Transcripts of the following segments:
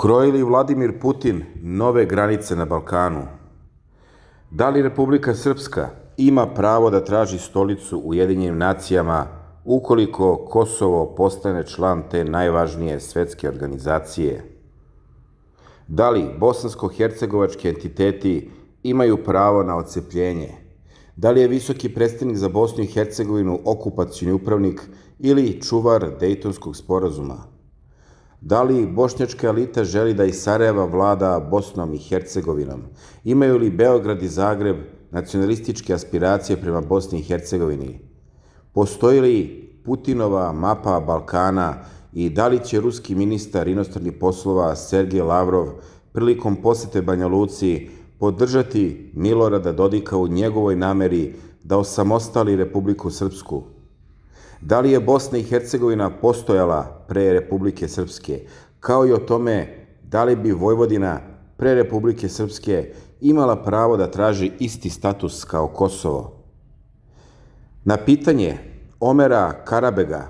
Kroji li Vladimir Putin nove granice na Balkanu? Da li Republika Srpska ima pravo da traži stolicu u Jedinjenim nacijama ukoliko Kosovo postane član te najvažnije svetske organizacije? Da li bosansko-hercegovački entiteti imaju pravo na ocepljenje? Da li je visoki predstavnik za Bosnu i Hercegovinu okupacijni upravnik ili čuvar Dejtonskog sporazuma? Da li bošnjačka elita želi da i Sarajeva vlada Bosnom i Hercegovinom? Imaju li Beograd i Zagreb nacionalističke aspiracije prema Bosni i Hercegovini? Postoji li Putinova mapa Balkana i da li će ruski ministar inostranih poslova Sergej Lavrov prilikom posete Banja Luci podržati Milorada Dodika u njegovoj nameri da osamostali Republiku Srpsku? Da li je Bosna i Hercegovina postojala pre Republike Srpske, kao i o tome da li bi Vojvodina pre Republike Srpske imala pravo da traži isti status kao Kosovo? Na pitanje Omera Karabega,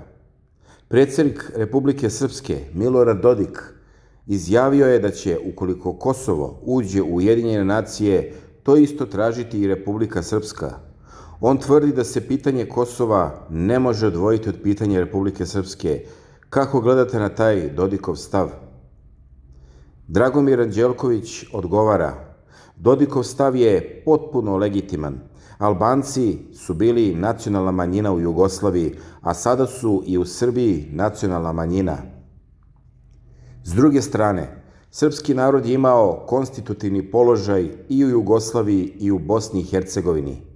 predsednik Republike Srpske Milorad Dodik izjavio je da će, ukoliko Kosovo uđe u Ujedinjene nacije, to isto tražiti i Republika Srpska – On tvrdi da se pitanje Kosova ne može odvojiti od pitanja Republike Srpske. Kako gledate na taj Dodikov stav? Dragomir Anđelković odgovara Dodikov stav je potpuno legitiman. Albanci su bili nacionalna manjina u Jugoslaviji, a sada su i u Srbiji nacionalna manjina. S druge strane, srpski narod je imao konstitutivni položaj i u Jugoslaviji i u Bosni i Hercegovini.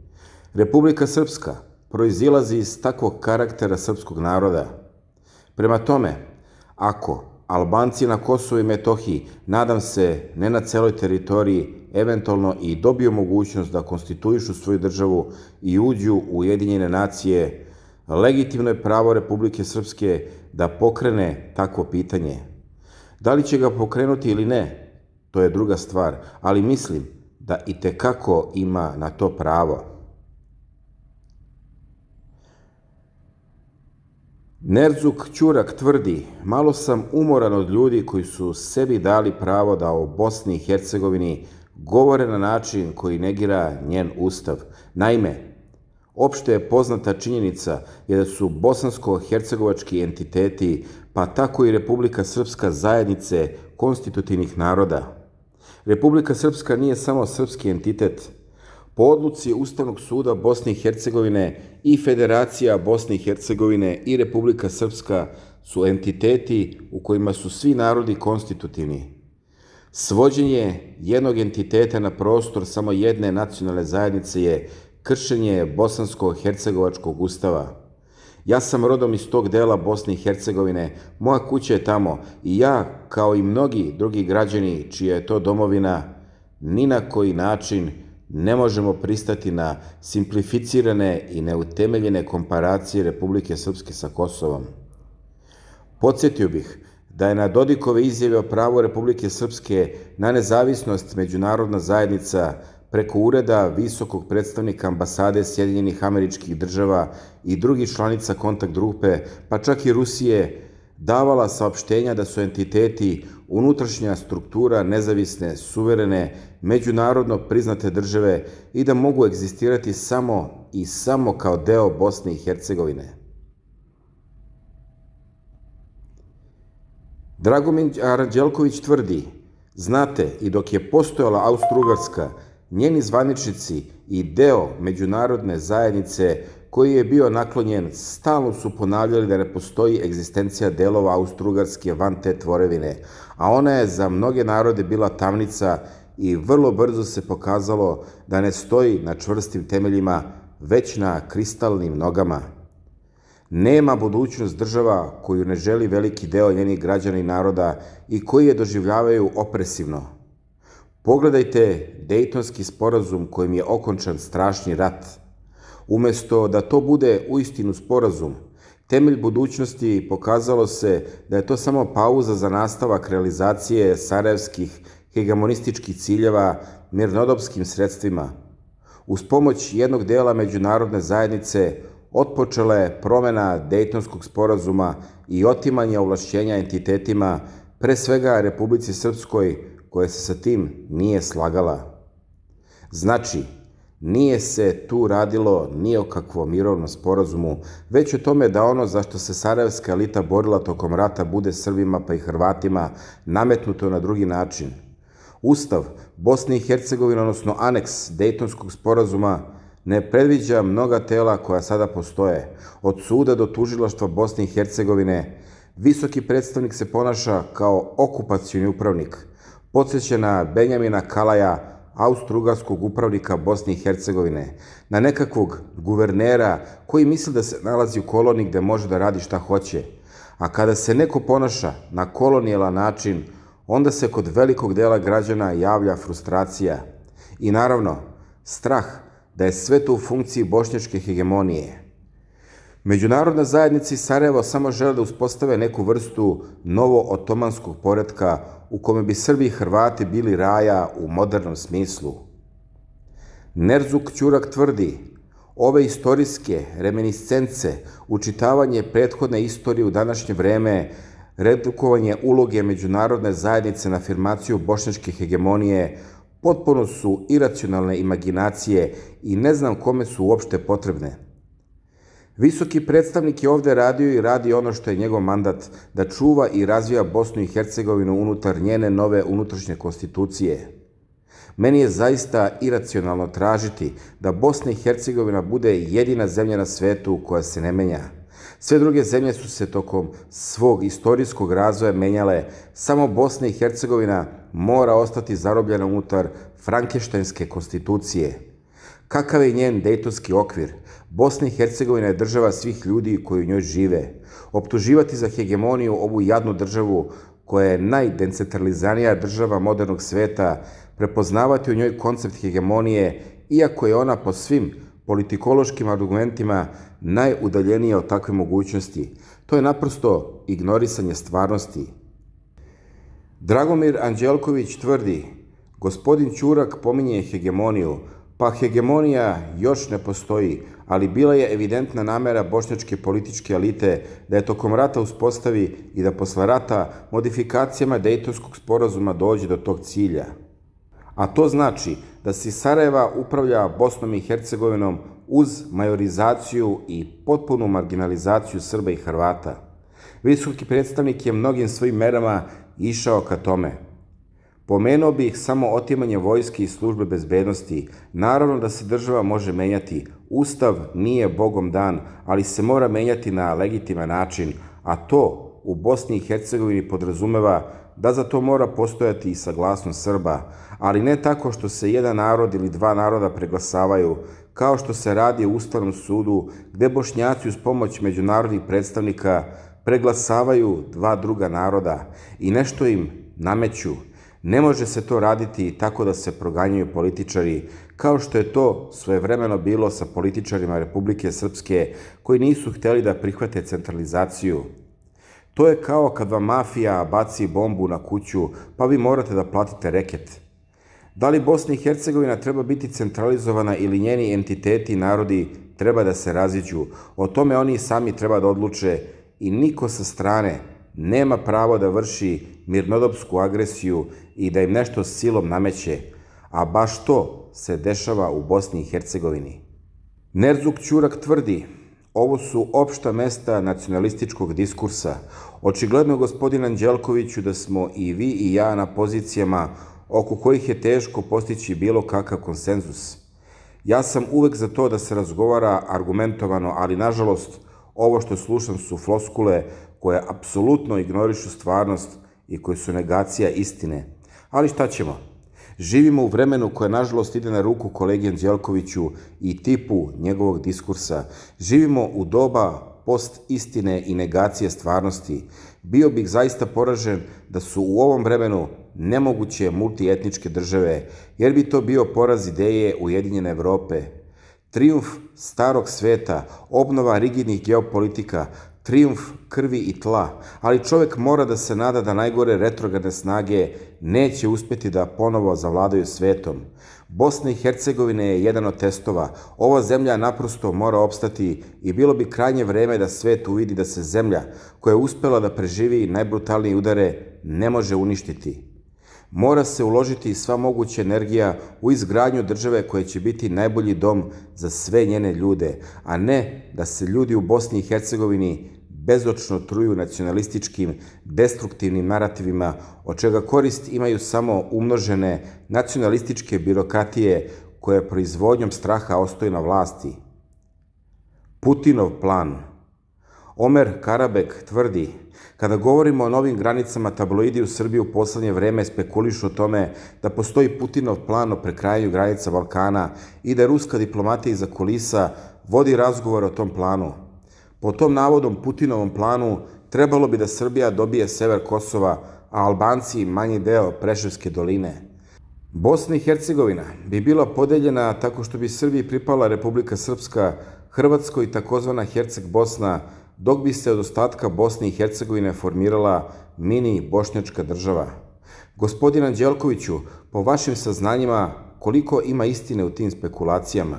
Republika Srpska proizilazi iz takvog karaktera srpskog naroda. Prema tome, ako Albanci na Kosovo i Metohiji, nadam se ne na celoj teritoriji, eventualno i dobiju mogućnost da konstituišu svoju državu i uđu u Ujedinjene nacije, legitimno je pravo Republike Srpske da pokrene takvo pitanje. Da li će ga pokrenuti ili ne, to je druga stvar, ali mislim da i tekako ima na to pravo. Nerzuk Ćurak tvrdi, malo sam umoran od ljudi koji su sebi dali pravo da o Bosni i Hercegovini govore na način koji negira njen ustav. Naime, opšte je poznata činjenica je da su bosansko-hercegovački entiteti, pa tako i Republika Srpska zajednice konstitutivnih naroda. Republika Srpska nije samo srpski entitet, Po odluci Ustavnog suda Bosne i Hercegovine i Federacija Bosne i Hercegovine i Republika Srpska su entiteti u kojima su svi narodi konstitutivni. Svođenje jednog entiteta na prostor samo jedne nacionalne zajednice je kršenje bosansko-hercegovačkog ustava. Ja sam rodom iz tog dela Bosne i Hercegovine, moja kuća je tamo i ja, kao i mnogi drugi građani čija je to domovina, ni na koji način Ne možemo pristati na simplificirane i neutemeljene komparacije Republike Srpske sa Kosovom. Podsjetio bih da je na Dodikove izjave o pravu Republike Srpske na nezavisnost međunarodna zajednica preko ureda visokog predstavnika ambasade Sjedinjenih američkih država i drugih članica kontakt grupe, pa čak i Rusije, davala saopštenja da su entiteti unutrašnja struktura nezavisne, suverene međunarodno priznate države i da mogu egzistirati samo i samo kao deo Bosne i Hercegovine. Dragomir Aranđelković tvrdi, znate, i dok je postojala austro ugrska njeni zvaničnici i deo međunarodne zajednice koji je bio naklonjen, stalno su ponavljali da ne postoji egzistencija delova austro ugrske van te tvorevine, a ona je za mnoge narode bila tamnica i vrlo brzo se pokazalo da ne stoji na čvrstim temeljima, već na kristalnim nogama. Nema budućnost država koju ne želi veliki deo njenih građana i naroda i koji je doživljavaju opresivno. Pogledajte Dejtonski sporazum kojim je okončan strašni rat. Umesto da to bude uistinu sporazum, temelj budućnosti pokazalo se da je to samo pauza za nastavak realizacije sarajevskih hegemonističkih ciljeva mirnodopskim sredstvima. Uz pomoć jednog dela međunarodne zajednice otpočela je promena Dejtonskog sporazuma i otimanje ovlašćenja entitetima, pre svega Republici Srpskoj, koja se sa tim nije slagala. Znači, nije se tu radilo ni o kakvom mirovnom sporazumu, već o tome da ono za što se sarajevska elita borila tokom rata bude Srbima pa i Hrvatima nametnuto na drugi način – Ustav Bosne i Hercegovine, odnosno aneks Dejtonskog sporazuma, ne predviđa mnoga tela koja sada postoje, od suda do tužilaštva Bosne i Hercegovine, visoki predstavnik se ponaša kao okupacijni upravnik, podsjećena Benjamina Kalaja, austro-ugarskog upravnika Bosne i Hercegovine, na nekakvog guvernera koji misli da se nalazi u koloni gde može da radi šta hoće. A kada se neko ponaša na kolonijalan način, onda se kod velikog dela građana javlja frustracija i naravno strah da je sve to u funkciji bošnjačke hegemonije. Međunarodna zajednica i Sarajevo samo žele da uspostave neku vrstu novo otomanskog poredka u kome bi Srbi i Hrvati bili raja u modernom smislu. Nerzuk Ćurak tvrdi, ove istorijske reminiscence, učitavanje prethodne istorije u današnje vreme redukovanje uloge međunarodne zajednice na afirmaciju bošnjačke hegemonije, potpuno su iracionalne imaginacije i ne znam kome su uopšte potrebne. Visoki predstavnik je ovde radio i radi ono što je njegov mandat, da čuva i razvija Bosnu i Hercegovinu unutar njene nove unutrašnje konstitucije. Meni je zaista iracionalno tražiti da Bosna i Hercegovina bude jedina zemlja na svetu koja se ne menja. Sve druge zemlje su se tokom svog istorijskog razvoja menjale, samo Bosna i Hercegovina mora ostati zarobljena unutar frankeštajnske konstitucije. Kakav je njen dejtonski okvir? Bosna i Hercegovina je država svih ljudi koji u njoj žive. Optuživati za hegemoniju ovu jadnu državu koja je najdecentralizanija država modernog sveta, prepoznavati u njoj koncept hegemonije, iako je ona po svim politikološkim argumentima najudaljenije od takve mogućnosti. To je naprosto ignorisanje stvarnosti. Dragomir Anđelković tvrdi, gospodin Ćurak pominje hegemoniju, pa hegemonija još ne postoji, ali bila je evidentna namera bošnjačke političke elite da je tokom rata uspostavi i da posle rata modifikacijama Dejtonskog sporazuma dođe do tog cilja – a to znači da se Sarajeva upravlja Bosnom i Hercegovinom uz majorizaciju i potpunu marginalizaciju Srba i Hrvata. Visoki predstavnik je mnogim svojim merama išao ka tome. Pomenuo bih samo otimanje vojske i službe bezbednosti. Naravno da se država može menjati. Ustav nije bogom dan, ali se mora menjati na legitiman način, a to u Bosni i Hercegovini podrazumeva da za to mora postojati i saglasnost Srba, ali ne tako što se jedan narod ili dva naroda preglasavaju, kao što se radi u Ustavnom sudu, gde bošnjaci uz pomoć međunarodnih predstavnika preglasavaju dva druga naroda i nešto im nameću. Ne može se to raditi tako da se proganjaju političari, kao što je to svojevremeno bilo sa političarima Republike Srpske koji nisu hteli da prihvate centralizaciju. To je kao kad vam mafija baci bombu na kuću, pa vi morate da platite reket. Da li Bosna i Hercegovina treba biti centralizovana ili njeni entiteti i narodi treba da se raziđu? O tome oni sami treba da odluče i niko sa strane nema pravo da vrši mirnodopsku agresiju i da im nešto silom nameće, a baš to se dešava u Bosni i Hercegovini. Nerzuk Ćurak tvrdi, ovo su opšta mesta nacionalističkog diskursa. Očigledno, gospodin Anđelkoviću, da smo i vi i ja na pozicijama oko kojih je teško postići bilo kakav konsenzus. Ja sam uvek za to da se razgovara argumentovano, ali nažalost ovo što slušam su floskule koje apsolutno ignorišu stvarnost i koje su negacija istine. Ali šta ćemo? Živimo u vremenu koje nažalost ide na ruku kolegi Anđelkoviću i tipu njegovog diskursa. Živimo u doba post istine i negacije stvarnosti. Bio bih zaista poražen da su u ovom vremenu nemoguće multietničke države, jer bi to bio poraz ideje Ujedinjene Evrope. Trijumf starog sveta, obnova rigidnih geopolitika, trijumf krvi i tla, ali čovek mora da se nada da najgore retrogradne snage neće uspeti da ponovo zavladaju svetom. Bosna i Hercegovina je jedan od testova. Ova zemlja naprosto mora opstati i bilo bi krajnje vreme da svet uvidi da se zemlja koja je uspela da preživi najbrutalnije udare ne može uništiti mora se uložiti sva moguća energija u izgradnju države koja će biti najbolji dom za sve njene ljude, a ne da se ljudi u Bosni i Hercegovini bezočno truju nacionalističkim, destruktivnim narativima, od čega korist imaju samo umnožene nacionalističke birokratije koje proizvodnjom straha ostaju na vlasti. Putinov plan – Omer Karabek tvrdi, kada govorimo o novim granicama, tabloidi u Srbiji u poslednje vreme spekulišu o tome da postoji Putinov plan o prekrajanju granica Balkana i da ruska diplomatija iza kulisa vodi razgovor o tom planu. Po tom navodom Putinovom planu trebalo bi da Srbija dobije sever Kosova, a Albanci manji deo Preševske doline. Bosna i Hercegovina bi bila podeljena tako što bi Srbiji pripala Republika Srpska, Hrvatskoj takozvana Herceg Bosna, dok bi se od ostatka Bosne i Hercegovine formirala mini bošnjačka država. Gospodin Anđelkoviću, po vašim saznanjima, koliko ima istine u tim spekulacijama?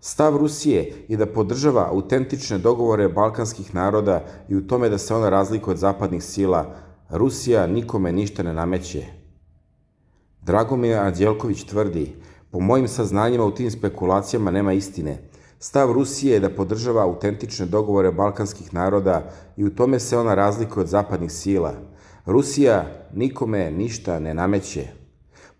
Stav Rusije je da podržava autentične dogovore balkanskih naroda i u tome da se ona razlikuje od zapadnih sila. Rusija nikome ništa ne nameće. Dragomir Anđelković tvrdi, po mojim saznanjima u tim spekulacijama nema istine – Stav Rusije je da podržava autentične dogovore balkanskih naroda i u tome se ona razlikuje od zapadnih sila. Rusija nikome ništa ne nameće.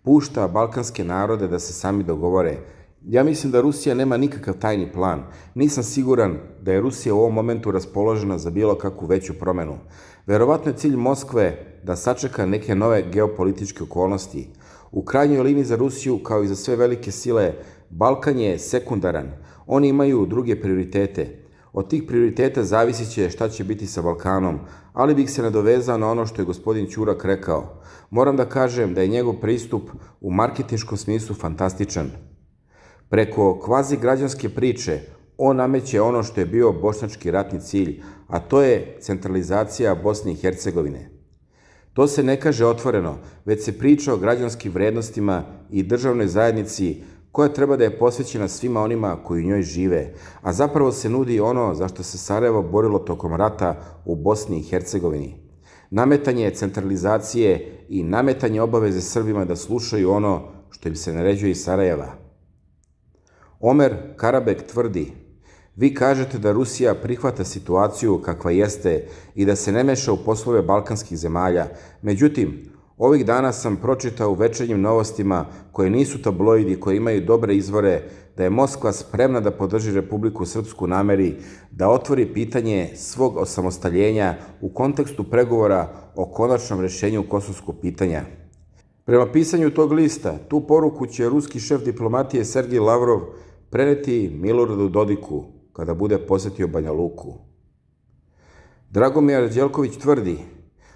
Pušta balkanske narode da se sami dogovore. Ja mislim da Rusija nema nikakav tajni plan. Nisam siguran da je Rusija u ovom momentu raspoložena za bilo kakvu veću promenu. Verovatno je cilj Moskve da sačeka neke nove geopolitičke okolnosti. U krajnjoj liniji za Rusiju, kao i za sve velike sile, Balkan je sekundaran – Oni imaju druge prioritete. Od tih prioriteta zavisit će šta će biti sa Balkanom, ali bih se nadovezao na ono što je gospodin Ćurak rekao. Moram da kažem da je njegov pristup u marketinškom smislu fantastičan. Preko kvazi građanske priče on nameće ono što je bio bošnački ratni cilj, a to je centralizacija Bosne i Hercegovine. To se ne kaže otvoreno, već se priča o građanskim vrednostima i državnoj zajednici koja treba da je posvećena svima onima koji u njoj žive, a zapravo se nudi ono zašto se Sarajevo borilo tokom rata u Bosni i Hercegovini. Nametanje centralizacije i nametanje obaveze Srbima da slušaju ono što im se naređuje iz Sarajeva. Omer Karabek tvrdi, vi kažete da Rusija prihvata situaciju kakva jeste i da se ne meša u poslove balkanskih zemalja, međutim, Ovih dana sam pročitao u večernjim novostima koje nisu tabloidi, koje imaju dobre izvore, da je Moskva spremna da podrži Republiku Srpsku nameri da otvori pitanje svog osamostaljenja u kontekstu pregovora o konačnom rešenju kosovskog pitanja. Prema pisanju tog lista, tu poruku će ruski šef diplomatije Sergij Lavrov preneti Miloradu Dodiku kada bude posetio Banja Luku. Dragomir Đelković tvrdi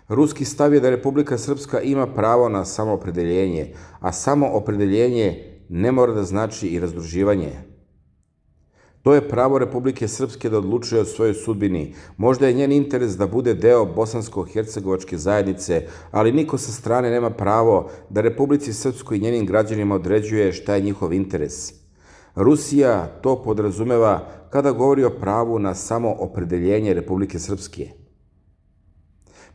Ruski stav je da Republika Srpska ima pravo na samoopredeljenje, a samoopredeljenje ne mora da znači i razdruživanje. To je pravo Republike Srpske da odlučuje o svojoj sudbini. Možda je njen interes da bude deo bosansko-hercegovačke zajednice, ali niko sa strane nema pravo da Republici Srpskoj i njenim građanima određuje šta je njihov interes. Rusija to podrazumeva kada govori o pravu na samoopredeljenje Republike Srpske.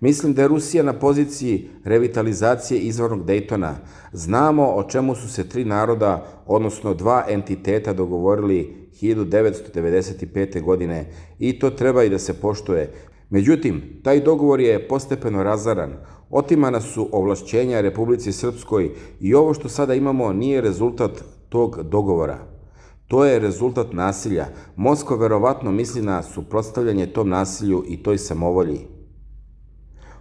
Mislim da je Rusija na poziciji revitalizacije izvornog Dejtona. Znamo o čemu su se tri naroda, odnosno dva entiteta dogovorili 1995. godine i to treba i da se poštuje. Međutim, taj dogovor je postepeno razaran. Otimana su ovlašćenja Republici Srpskoj i ovo što sada imamo nije rezultat tog dogovora. To je rezultat nasilja. Moskva verovatno misli na suprotstavljanje tom nasilju i toj samovolji.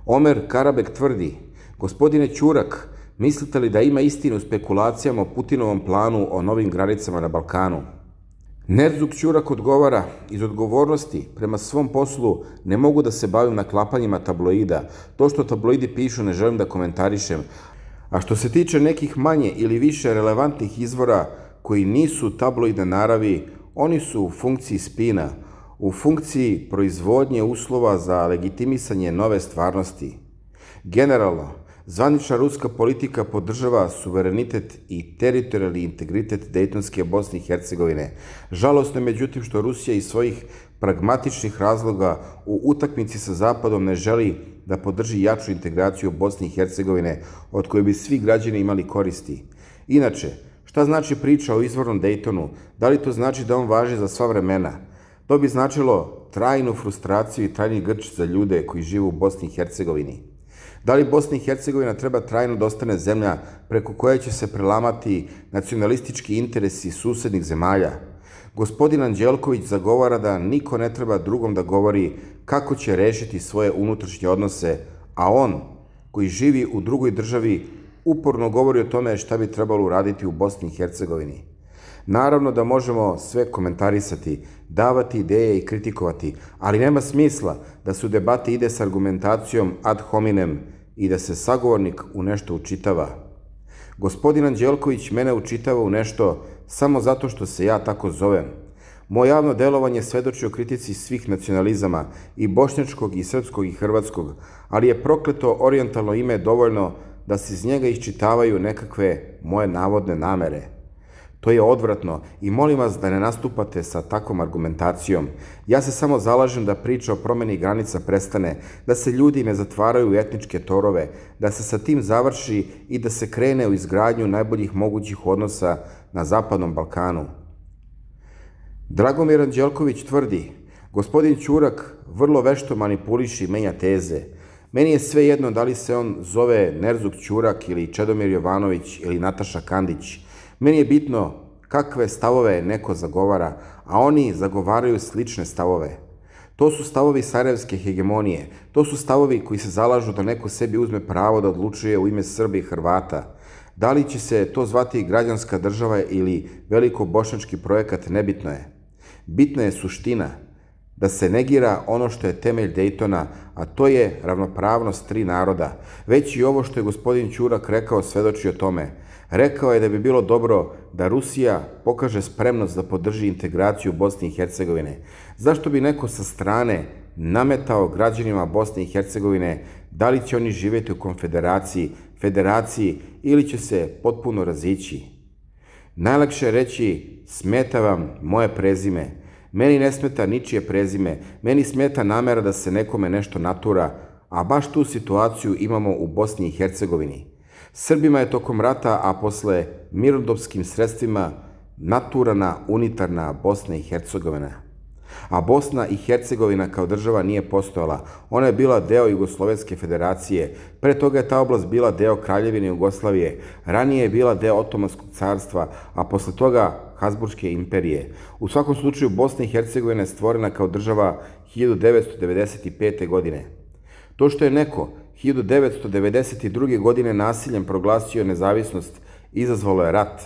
Omer Karabek tvrdi, gospodine Ćurak, mislite li da ima istinu spekulacijama o Putinovom planu o novim granicama na Balkanu? Nerzuk Ćurak odgovara, iz odgovornosti prema svom poslu ne mogu da se bavim naklapanjima tabloida. To što tabloidi pišu ne želim da komentarišem. A što se tiče nekih manje ili više relevantnih izvora koji nisu tabloidne naravi, oni su u funkciji spina – u funkciji proizvodnje uslova za legitimisanje nove stvarnosti. Generalno, zvanična ruska politika podržava suverenitet i teritorijalni integritet Dejtonske Bosne i Hercegovine. Žalostno je međutim što Rusija iz svojih pragmatičnih razloga u utakmici sa Zapadom ne želi da podrži jaču integraciju Bosne i Hercegovine, od koje bi svi građani imali koristi. Inače, šta znači priča o izvornom Dejtonu? Da li to znači da on važi za sva vremena? To bi značilo trajnu frustraciju i trajni grč za ljude koji žive u Bosni i Hercegovini. Da li Bosna i Hercegovina treba trajno da ostane zemlja preko koje će se prelamati nacionalistički interesi susednih zemalja? Gospodin Anđelković zagovara da niko ne treba drugom da govori kako će rešiti svoje unutrašnje odnose, a on, koji živi u drugoj državi, uporno govori o tome šta bi trebalo uraditi u Bosni i Hercegovini. Naravno da možemo sve komentarisati, davati ideje i kritikovati, ali nema smisla da se u debati ide s argumentacijom ad hominem i da se sagovornik u nešto učitava. Gospodin Anđelković mene učitava u nešto samo zato što se ja tako zovem. Moje javno delovanje svedoči o kritici svih nacionalizama, i bošnjačkog, i srpskog, i hrvatskog, ali je prokleto orijentalno ime dovoljno da se iz njega iščitavaju nekakve moje navodne namere – To je odvratno i molim vas da ne nastupate sa takvom argumentacijom. Ja se samo zalažem da priča o promeni granica prestane, da se ljudi ne zatvaraju u etničke torove, da se sa tim završi i da se krene u izgradnju najboljih mogućih odnosa na Zapadnom Balkanu. Dragomir Anđelković tvrdi, gospodin Ćurak vrlo vešto manipuliši i menja teze. Meni je sve jedno da li se on zove Nerzuk Ćurak ili Čedomir Jovanović ili Nataša Kandić – Meni je bitno kakve stavove neko zagovara, a oni zagovaraju slične stavove. To su stavovi sarajevske hegemonije, to su stavovi koji se zalažu da neko sebi uzme pravo da odlučuje u ime Srbi i Hrvata. Da li će se to zvati građanska država ili veliko bošnjački projekat, nebitno je. Bitna je suština, da se negira ono što je temelj Dejtona, a to je ravnopravnost tri naroda. Već i ovo što je gospodin Ćurak rekao svedoči o tome. Rekao je da bi bilo dobro da Rusija pokaže spremnost da podrži integraciju Bosne i Hercegovine. Zašto bi neko sa strane nametao građanima Bosne i Hercegovine da li će oni živeti u konfederaciji, federaciji ili će se potpuno razići? Najlakše je reći smeta vam moje prezime. Meni ne smeta ničije prezime, meni smeta namera da se nekome nešto natura, a baš tu situaciju imamo u Bosni i Hercegovini. Srbima je tokom rata, a posle mirodopskim sredstvima naturana unitarna Bosna i Hercegovina. A Bosna i Hercegovina kao država nije postojala. Ona je bila deo Jugoslovenske federacije. Pre toga je ta oblast bila deo Kraljevine Jugoslavije. Ranije je bila deo Otomanskog carstva, a posle toga Habsburgske imperije. U svakom slučaju Bosna i Hercegovina je stvorena kao država 1995. godine. To što je neko 1992. godine nasiljem proglasio nezavisnost, izazvalo je rat.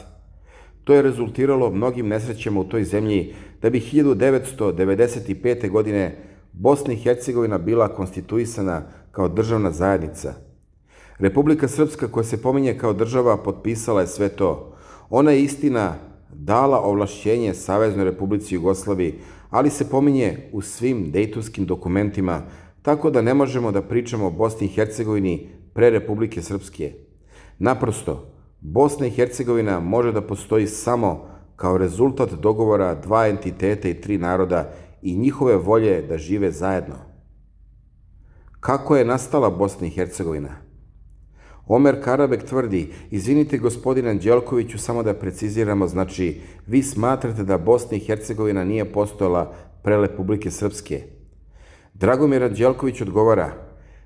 To je rezultiralo mnogim nesrećama u toj zemlji, da bi 1995. godine Bosna i Hercegovina bila konstituisana kao državna zajednica. Republika Srpska koja se pominje kao država potpisala je sve to. Ona je istina dala ovlašćenje Saveznoj Republici Jugoslaviji, ali se pominje u svim dejtovskim dokumentima tako da ne možemo da pričamo o Bosni i Hercegovini pre Republike Srpske. Naprosto, Bosna i Hercegovina može da postoji samo kao rezultat dogovora dva entiteta i tri naroda i njihove volje da žive zajedno. Kako je nastala Bosna i Hercegovina? Omer Karabek tvrdi, izvinite gospodine Anđelkoviću, samo da preciziramo, znači, vi smatrate da Bosna i Hercegovina nije postojala pre Republike Srpske – Dragomir Anđelković odgovara,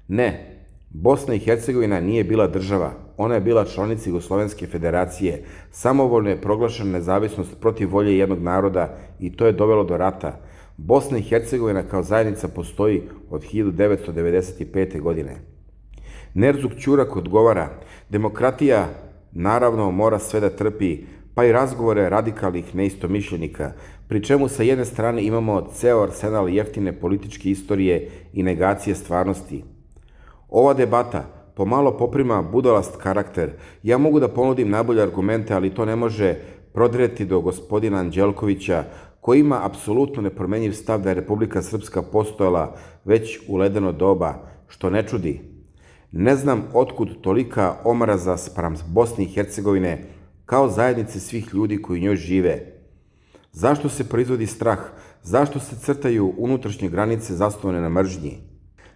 ne, Bosna i Hercegovina nije bila država, ona je bila članica Jugoslovenske federacije, samovoljno je proglašena nezavisnost protiv volje jednog naroda i to je dovelo do rata. Bosna i Hercegovina kao zajednica postoji od 1995. godine. Nerzuk Ćurak odgovara, demokratija naravno mora sve da trpi, pa i razgovore radikalnih neistomišljenika, pri čemu sa jedne strane imamo ceo arsenal jeftine političke istorije i negacije stvarnosti. Ova debata pomalo poprima budalast karakter. Ja mogu da ponudim najbolje argumente, ali to ne može prodreti do gospodina Anđelkovića, koji ima apsolutno nepromenjiv stav da je Republika Srpska postojala već u ledeno doba, što ne čudi. Ne znam otkud tolika omraza sprem Bosne i Hercegovine kao zajednice svih ljudi koji u njoj žive – Zašto se proizvodi strah? Zašto se crtaju unutrašnje granice zasnovane na mržnji?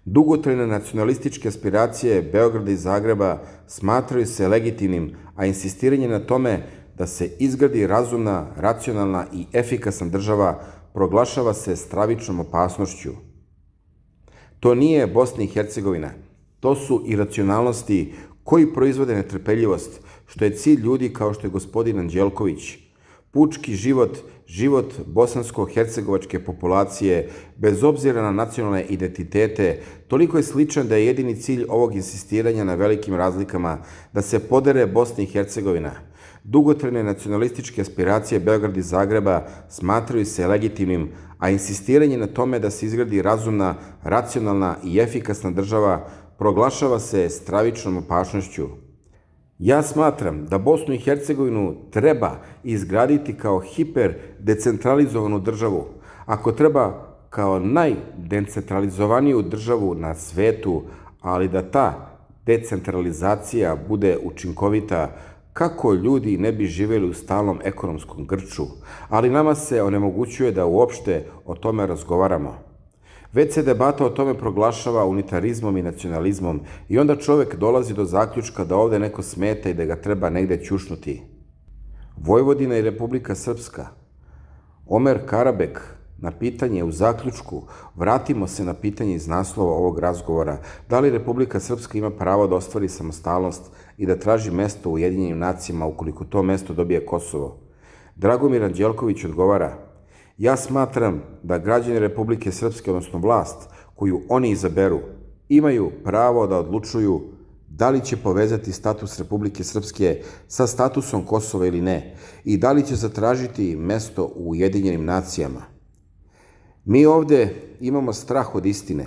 Dugotrajne nacionalističke aspiracije Beograda i Zagreba smatraju se legitimnim, a insistiranje na tome da se izgradi razumna, racionalna i efikasna država proglašava se stravičnom opasnošću. To nije Bosna i Hercegovina. To su iracionalnosti koji proizvode netrpeljivost, što je cilj ljudi kao što je gospodin Anđelković – Pučki život, život bosansko-hercegovačke populacije, bez obzira na nacionalne identitete, toliko je sličan da je jedini cilj ovog insistiranja na velikim razlikama da se podere Bosni i Hercegovina. Dugotrene nacionalističke aspiracije Beograda i Zagreba smatraju se legitimnim, a insistiranje na tome da se izgradi razumna, racionalna i efikasna država proglašava se stravičnom opašnošću – Ja smatram da Bosnu i Hercegovinu treba izgraditi kao hiperdecentralizovanu državu. Ako treba kao najdecentralizovaniju državu na svetu, ali da ta decentralizacija bude učinkovita kako ljudi ne bi živeli u stalnom ekonomskom grču, ali nama se onemogućuje da uopšte o tome razgovaramo. Već se debata o tome proglašava unitarizmom i nacionalizmom i onda čovek dolazi do zaključka da ovde neko smeta i da ga treba negde ćušnuti. Vojvodina i Republika Srpska. Omer Karabek na pitanje u zaključku, vratimo se na pitanje iz naslova ovog razgovora, da li Republika Srpska ima pravo da ostvari samostalnost i da traži mesto u Jedinjenim nacijama ukoliko to mesto dobije Kosovo. Dragomir Anđelković odgovara – Ja smatram da građani Republike Srpske, odnosno vlast, koju oni izaberu, imaju pravo da odlučuju da li će povezati status Republike Srpske sa statusom Kosova ili ne i da li će zatražiti mesto u Ujedinjenim nacijama. Mi ovde imamo strah od istine.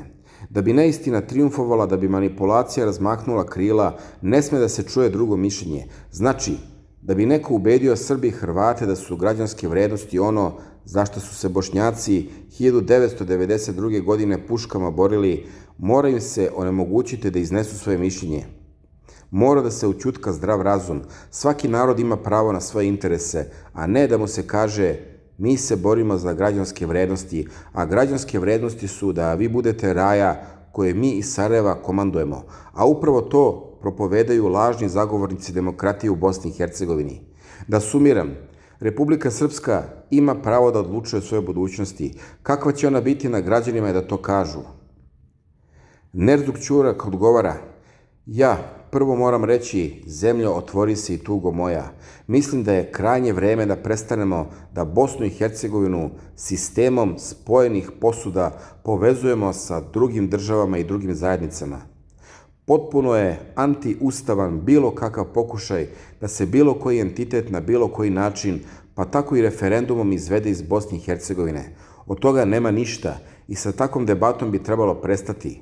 Da bi neistina triumfovala, da bi manipulacija razmaknula krila, ne sme da se čuje drugo mišljenje. Znači, da bi neko ubedio Srbi i Hrvate da su građanske vrednosti ono zašto su se Bošnjaci 1992. godine puškama borili, mora im se onemogućiti da iznesu svoje mišljenje. Mora da se učutka zdrav razum. Svaki narod ima pravo na svoje interese, a ne da mu se kaže mi se borimo za građanske vrednosti, a građanske vrednosti su da vi budete raja koje mi iz Sarajeva komandujemo. A upravo to propovedaju lažni zagovornici demokratije u Bosni i Hercegovini. Da sumiram, Republika Srpska ima pravo da odlučuje o svojoj budućnosti. Kakva će ona biti na građanima je da to kažu. Nerduk Ćurak odgovara, ja prvo moram reći, zemljo otvori se i tugo moja. Mislim da je krajnje vreme da prestanemo da Bosnu i Hercegovinu sistemom spojenih posuda povezujemo sa drugim državama i drugim zajednicama. Potpuno je antiustavan bilo kakav pokušaj da se bilo koji entitet na bilo koji način, pa tako i referendumom izvede iz Bosne i Hercegovine. Od toga nema ništa i sa takvom debatom bi trebalo prestati.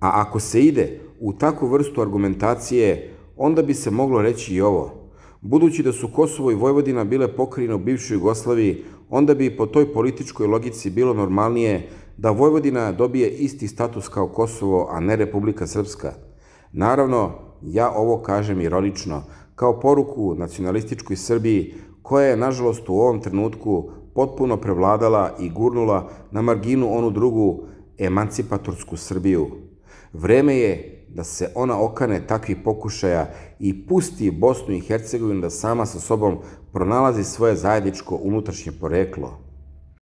A ako se ide u takvu vrstu argumentacije, onda bi se moglo reći i ovo. Budući da su Kosovo i Vojvodina bile pokrine u bivšoj Jugoslaviji, onda bi po toj političkoj logici bilo normalnije da Vojvodina dobije isti status kao Kosovo, a ne Republika Srpska. Naravno, ja ovo kažem ironično, kao poruku nacionalističkoj Srbiji koja je, nažalost, u ovom trenutku potpuno prevladala i gurnula na marginu onu drugu emancipatorsku Srbiju. Vreme je da se ona okane takvih pokušaja i pusti Bosnu i Hercegovinu da sama sa sobom pronalazi svoje zajedničko unutrašnje poreklo.